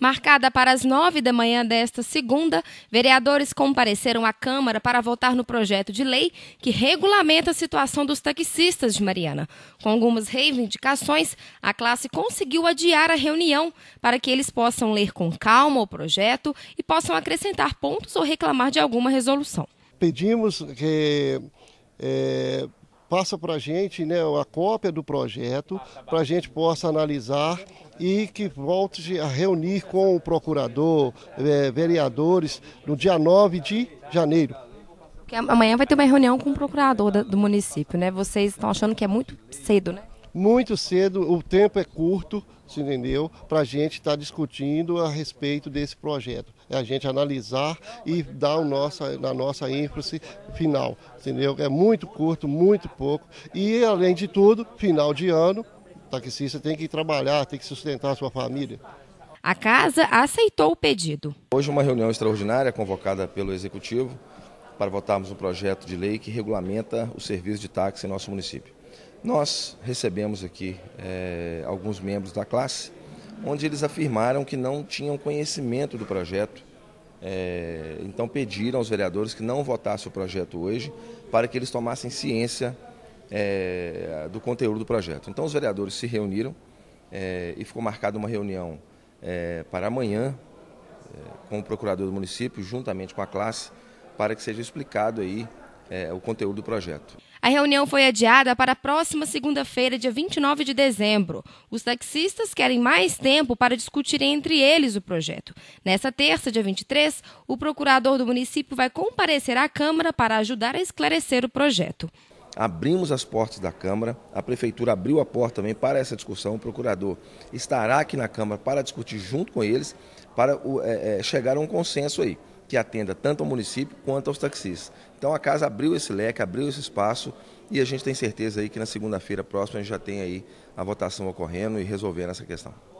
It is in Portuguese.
Marcada para as nove da manhã desta segunda, vereadores compareceram à Câmara para votar no projeto de lei que regulamenta a situação dos taxistas de Mariana. Com algumas reivindicações, a classe conseguiu adiar a reunião para que eles possam ler com calma o projeto e possam acrescentar pontos ou reclamar de alguma resolução. Pedimos que. É passa para a gente né, a cópia do projeto, para a gente possa analisar e que volte a reunir com o procurador, eh, vereadores, no dia 9 de janeiro. Porque amanhã vai ter uma reunião com o procurador do município, né? Vocês estão achando que é muito cedo, né? Muito cedo, o tempo é curto, se entendeu, para a gente estar tá discutindo a respeito desse projeto. É a gente analisar e dar o nossa, na nossa ênfase final, entendeu? É muito curto, muito pouco. E, além de tudo, final de ano, taxista tem que trabalhar, tem que sustentar a sua família. A casa aceitou o pedido. Hoje, uma reunião extraordinária convocada pelo Executivo para votarmos um projeto de lei que regulamenta o serviço de táxi em nosso município. Nós recebemos aqui é, alguns membros da classe, onde eles afirmaram que não tinham conhecimento do projeto. É, então pediram aos vereadores que não votassem o projeto hoje para que eles tomassem ciência é, do conteúdo do projeto. Então os vereadores se reuniram é, e ficou marcada uma reunião é, para amanhã é, com o procurador do município, juntamente com a classe, para que seja explicado aí é, o conteúdo do projeto. A reunião foi adiada para a próxima segunda-feira, dia 29 de dezembro. Os taxistas querem mais tempo para discutir entre eles o projeto. Nessa terça, dia 23, o procurador do município vai comparecer à Câmara para ajudar a esclarecer o projeto abrimos as portas da Câmara, a Prefeitura abriu a porta também para essa discussão, o procurador estará aqui na Câmara para discutir junto com eles, para é, é, chegar a um consenso aí, que atenda tanto ao município quanto aos taxistas. Então a casa abriu esse leque, abriu esse espaço e a gente tem certeza aí que na segunda-feira próxima a gente já tem aí a votação ocorrendo e resolvendo essa questão.